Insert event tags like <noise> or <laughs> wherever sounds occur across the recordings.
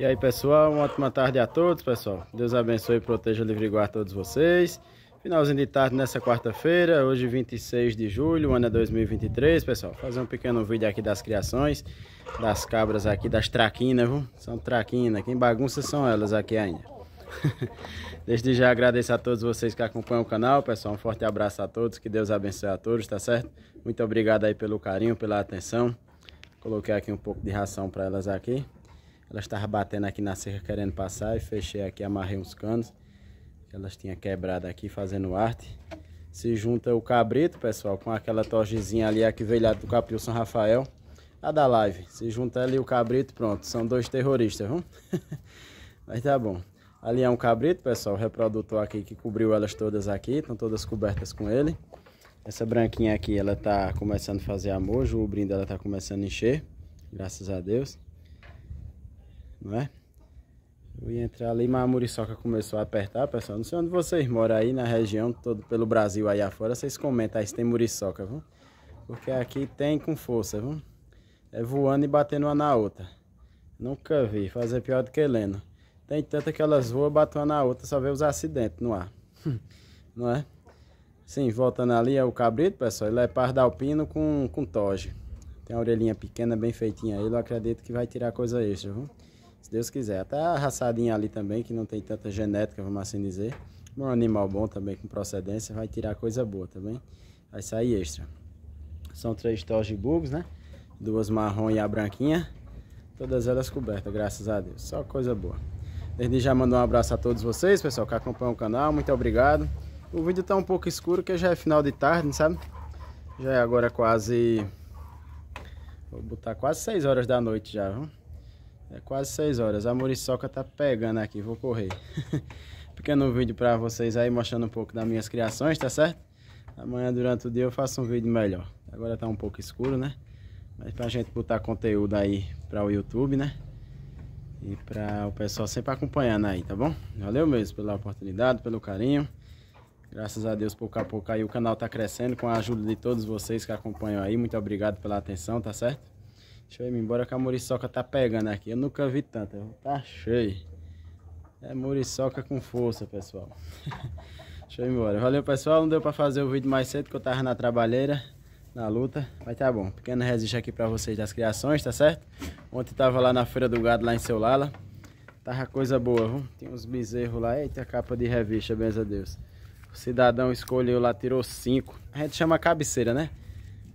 E aí, pessoal, uma ótima tarde a todos, pessoal. Deus abençoe e proteja, livre e guarde todos vocês. Finalzinho de tarde nessa quarta-feira, hoje 26 de julho, ano é 2023, pessoal. Fazer um pequeno vídeo aqui das criações, das cabras aqui, das traquinas, viu? São traquinas, quem bagunça são elas aqui ainda. <laughs> Desde já agradeço a todos vocês que acompanham o canal, pessoal. Um forte abraço a todos, que Deus abençoe a todos, tá certo? Muito obrigado aí pelo carinho, pela atenção. Coloquei aqui um pouco de ração para elas aqui. Elas estavam batendo aqui na cerca querendo passar e fechei aqui, amarrei uns canos. Que elas tinham quebrado aqui fazendo arte. Se junta o cabrito, pessoal, com aquela torgezinha ali, aquele que veio lá do Caprio São Rafael. A da live. Se junta ali o cabrito, pronto. São dois terroristas, viu? <laughs> Mas tá bom. Ali é um cabrito, pessoal, reprodutor aqui que cobriu elas todas aqui, estão todas cobertas com ele. Essa branquinha aqui, ela tá começando a fazer amor, o brinde ela tá começando a encher, graças a Deus não é? Eu ia entrar ali, mas a muriçoca começou a apertar, pessoal. Não sei onde vocês moram aí na região, todo pelo Brasil aí afora. Vocês comentam aí se tem muriçoca, viu? Porque aqui tem com força, viu? É voando e batendo uma na outra. Nunca vi fazer pior do que Helena. Tem tanta que elas voam, batem uma na outra, só vê os acidentes no ar. <laughs> não é? Sim, voltando ali é o cabrito, pessoal. Ele é pardalpino com, com toge. Tem a orelhinha pequena, bem feitinha. aí. eu acredito que vai tirar coisa extra, viu? se Deus quiser. Até a raçadinha ali também, que não tem tanta genética, vamos assim dizer. Um animal bom também, com procedência, vai tirar coisa boa também. Tá vai sair extra. São três tos de bugos né? Duas marrom e a branquinha. Todas elas cobertas, graças a Deus. Só coisa boa. Desde já mando um abraço a todos vocês, pessoal, que acompanham o canal. Muito obrigado. O vídeo tá um pouco escuro, que já é final de tarde, sabe? Já é agora quase... Vou botar quase 6 horas da noite já, vamos? É quase 6 horas. A muriçoca tá pegando aqui, vou correr. <laughs> Pequeno vídeo pra vocês aí, mostrando um pouco das minhas criações, tá certo? Amanhã durante o dia eu faço um vídeo melhor. Agora tá um pouco escuro, né? Mas pra gente botar conteúdo aí pra o YouTube, né? E pra o pessoal sempre acompanhando aí, tá bom? Valeu mesmo pela oportunidade, pelo carinho. Graças a Deus, pouco a pouco aí o canal tá crescendo com a ajuda de todos vocês que acompanham aí. Muito obrigado pela atenção, tá certo? Deixa eu ir embora que a muriçoca tá pegando aqui. Eu nunca vi tanta. Tá cheio. É muriçoca com força, pessoal. <laughs> Deixa eu ir embora. Valeu, pessoal. Não deu pra fazer o vídeo mais cedo que eu tava na trabalheira, na luta. Mas tá bom. Pequeno resiste aqui pra vocês das criações, tá certo? Ontem tava lá na Feira do Gado, lá em Seu Lala. Tava coisa boa, viu? Tinha uns bezerros lá. Eita, capa de revista, benza a Deus. O cidadão escolheu lá, tirou cinco. A gente chama cabeceira, né?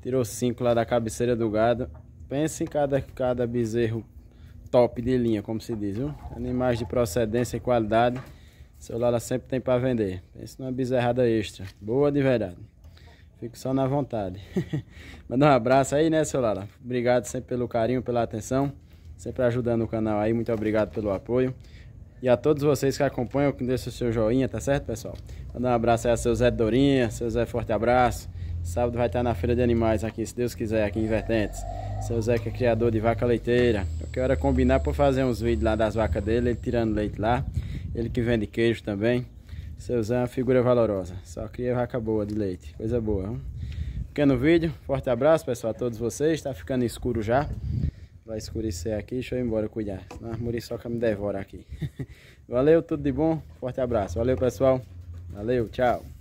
Tirou cinco lá da cabeceira do gado. Pense em cada, cada bezerro top de linha, como se diz, viu? Animais de procedência e qualidade. Seu Lala sempre tem para vender. Pense numa bezerrada extra. Boa de verdade. Fico só na vontade. <laughs> Mandar um abraço aí, né, seu Lala? Obrigado sempre pelo carinho, pela atenção. Sempre ajudando o canal aí. Muito obrigado pelo apoio. E a todos vocês que acompanham, que deixam o seu joinha, tá certo, pessoal? Mandar um abraço aí a seu Zé Dorinha, seu Zé Forte Abraço, Sábado vai estar na Feira de Animais aqui, se Deus quiser, aqui em Vertentes. Seu Zeca é criador de vaca leiteira. Eu quero é combinar para fazer uns vídeos lá das vacas dele, ele tirando leite lá. Ele que vende queijo também. Seu Zé é uma figura valorosa. Só cria vaca boa de leite. Coisa boa, hein? Ficando vídeo. Forte abraço, pessoal, a todos vocês. Tá ficando escuro já. Vai escurecer aqui. Deixa eu ir embora cuidar. Senão só muriçoca me devora aqui. <laughs> Valeu, tudo de bom. Forte abraço. Valeu, pessoal. Valeu, tchau.